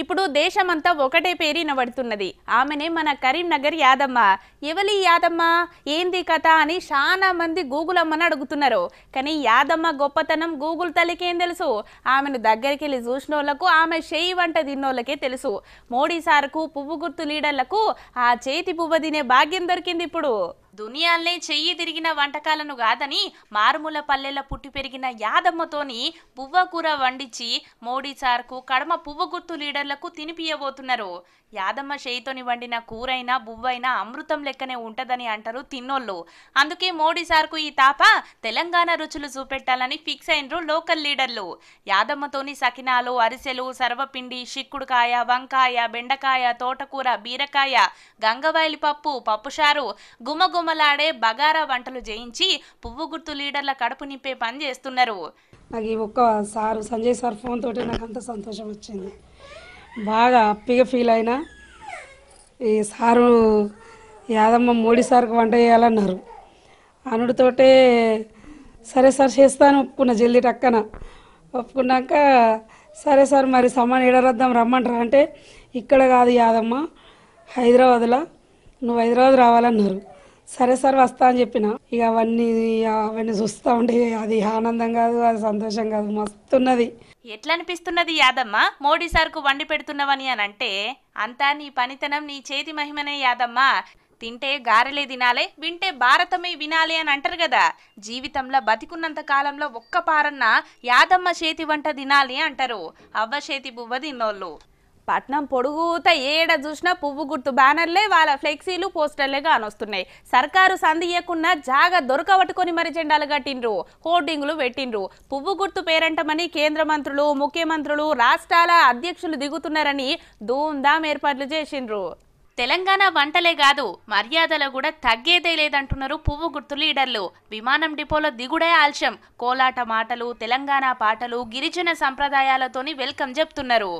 ఇప్పుడు దేశమంతా ఒకటే పేరినబడుతున్నది ఆమెనే మన కరీంనగర్ యాదమ్మ ఎవలి యాదమ్మ ఏంది కథ అని చాలా మంది గూగుల్ అమ్మని అడుగుతున్నారు కానీ యాదమ్మ గొప్పతనం గూగుల్ తల్లికేం తెలుసు ఆమెను దగ్గరికి వెళ్ళి చూసినోళ్లకు ఆమె చేయి వంట తిన్నోళ్ళకే తెలుసు మోడీ సార్కు పువ్వు గుర్తు లీడర్లకు ఆ చేతి పువ్వు తినే భాగ్యం దొరికింది ఇప్పుడు దునియాల్నే చెయ్యి తిరిగిన వంటకాలను కాదని మారుమూల పల్లెల పుట్టి పెరిగిన యాదమ్మతోని కూర వండించి మోడీ సార్కు కడమ పువ్వు గుర్తు లీడర్లకు తినిపియబోతున్నారు యాదమ్మ చేయితోని వండిన కూరైనా బువ్వైనా అమృతం లెక్కనే ఉంటదని అంటారు తిన్నోళ్ళు అందుకే మోడీ సార్కు ఈ తాప తెలంగాణ రుచులు చూపెట్టాలని ఫిక్స్ అయినరు లోకల్ లీడర్లు యాదమ్మతోని సకినాలు అరిసెలు సర్వపిండి చిక్కుడుకాయ వంకాయ బెండకాయ తోటకూర బీరకాయ గంగవాయిలి పప్పు పప్పుషారు గుమగుమ ఘుమఘుమలాడే బగారా వంటలు చేయించి పువ్వు గుర్తు లీడర్ల కడుపు నింపే పని చేస్తున్నారు నాకు ఈ ఒక్క సార్ సంజయ్ సార్ ఫోన్ తోటి నాకు అంత సంతోషం వచ్చింది బాగా హ్యాపీగా ఫీల్ అయినా ఈ సారు యాదమ్మ మోడీ సార్కి వంట చేయాలన్నారు అనుడితోటే సరే సార్ చేస్తాను ఒప్పుకున్న జల్దీ టక్కన ఒప్పుకున్నాక సరే సార్ మరి సమాన్ ఎడరద్దాం రమ్మంటారా అంటే ఇక్కడ కాదు యాదమ్మ హైదరాబాద్లో నువ్వు హైదరాబాద్ రావాలన్నారు సరే సార్ వస్తా అని చెప్పిన ఇక అవన్నీ అవన్నీ చూస్తా ఉండే అది ఆనందం కాదు అది సంతోషం కాదు మస్తున్నది ఎట్లా అనిపిస్తున్నది యాదమ్మ మోడీ సార్కు వండి పెడుతున్నవని అని అంటే అంతా నీ పనితనం నీ చేతి మహిమనే యాదమ్మ తింటే గారెలే తినాలే వింటే భారతమే వినాలి అని అంటారు కదా జీవితంలో బతికున్నంత కాలంలో ఒక్క పారన్న యాదమ్మ చేతి వంట తినాలి అంటారు అవ్వ చేతి బువ్వ తిన్నోళ్ళు పట్నం పొడుగుత ఏడ చూసినా పువ్వు గుర్తు బ్యానర్లే వాళ్ళ ఫ్లెక్సీలు పోస్టర్లే కానొస్తున్నాయి సర్కారు సంధి ఇవ్వకుండా జాగ దొరకబట్టుకొని మరి జెండాలు కట్టిండ్రు హోర్డింగ్లు పెట్టిండ్రు పువ్వు గుర్తు పేరంటమని కేంద్ర మంత్రులు ముఖ్యమంత్రులు రాష్ట్రాల అధ్యక్షులు దిగుతున్నారని ధూమ్ధాం ఏర్పాట్లు చేసిండ్రు తెలంగాణ వంటలే కాదు మర్యాదలు కూడా తగ్గేదే లేదంటున్నారు పువ్వు గుర్తు లీడర్లు విమానం డిపోలో దిగుడే ఆల్షం కోలాట మాటలు తెలంగాణ పాటలు గిరిజన సంప్రదాయాలతోని వెల్కమ్ చెప్తున్నారు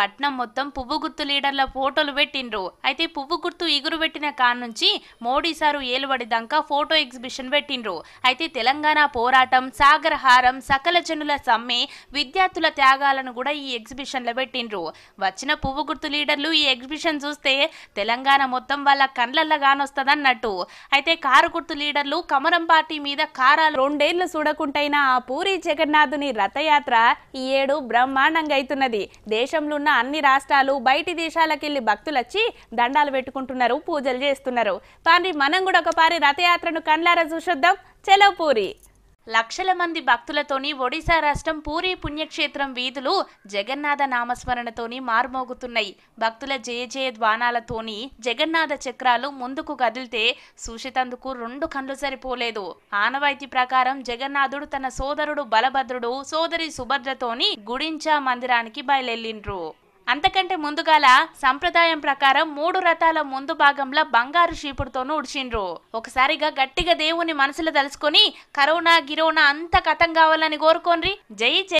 పట్నం మొత్తం పువ్వు గుర్తు లీడర్ల ఫోటోలు పెట్టిండ్రు అయితే పువ్వు గుర్తు ఇగురు పెట్టిన కాన్ నుంచి మోడీ సారు ఏలుబడి దాకా ఫోటో ఎగ్జిబిషన్ పెట్టిండ్రు అయితే తెలంగాణ పోరాటం సాగరహారం సకల జనుల సమ్మె విద్యార్థుల త్యాగాలను కూడా ఈ ఎగ్జిబిషన్లో పెట్టిండ్రు వచ్చిన పువ్వు గుర్తు లీడర్లు ఈ ఎగ్జిబిషన్ చూస్తే తెలంగాణ మొత్తం వాళ్ళ కండ్లల్లో కానొస్తుందన్నట్టు అయితే కారు గుర్తు లీడర్లు కమరం పార్టీ మీద కారాలు రెండేళ్లు చూడకుంటైన ఆ పూరి జగన్నాథుని రథయాత్ర ఈ ఏడు బ్రహ్మాండంగా అవుతున్నది దేశంలో ఉన్న ఉన్న అన్ని రాష్ట్రాలు బయటి దేశాలకెళ్లి భక్తులొచ్చి దండాలు పెట్టుకుంటున్నారు పూజలు చేస్తున్నారు కానీ మనం కూడా ఒకపారి రథయాత్రను కండ్లారా చూసొద్దాం చలో పూరి లక్షల మంది భక్తులతోని ఒడిశా రాష్ట్రం పూరి పుణ్యక్షేత్రం వీధులు జగన్నాథ నామస్మరణతోని మార్మోగుతున్నాయి భక్తుల జయ జయ ద్వానాలతోని జగన్నాథ చక్రాలు ముందుకు కదిలితే సూచితందుకు రెండు కండ్లు సరిపోలేదు ఆనవాయితీ ప్రకారం జగన్నాథుడు తన సోదరుడు బలభద్రుడు సోదరి సుభద్రతోని గుడించా మందిరానికి బయలుదేరిండ్రు అంతకంటే ముందుగాల సంప్రదాయం ప్రకారం మూడు రథాల ముందు భాగంలో బంగారు షీపుడుతోనూ ఉడిచిండ్రు ఒకసారిగా గట్టిగా దేవుని మనసులో తలుచుకొని కరోనా గిరోనా అంత కథం కావాలని కోరుకోన్రి జై జై